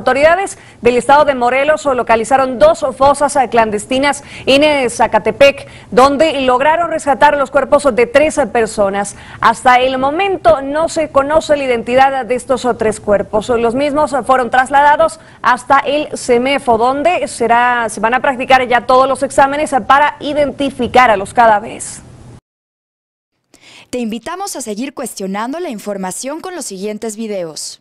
Autoridades del estado de Morelos localizaron dos fosas clandestinas en eh, Zacatepec, donde lograron rescatar los cuerpos de tres personas. Hasta el momento no se conoce la identidad de estos tres cuerpos. Los mismos fueron trasladados hasta el CEMEFO, donde será, se van a practicar ya todos los exámenes para identificar a los cadáveres. Te invitamos a seguir cuestionando la información con los siguientes videos.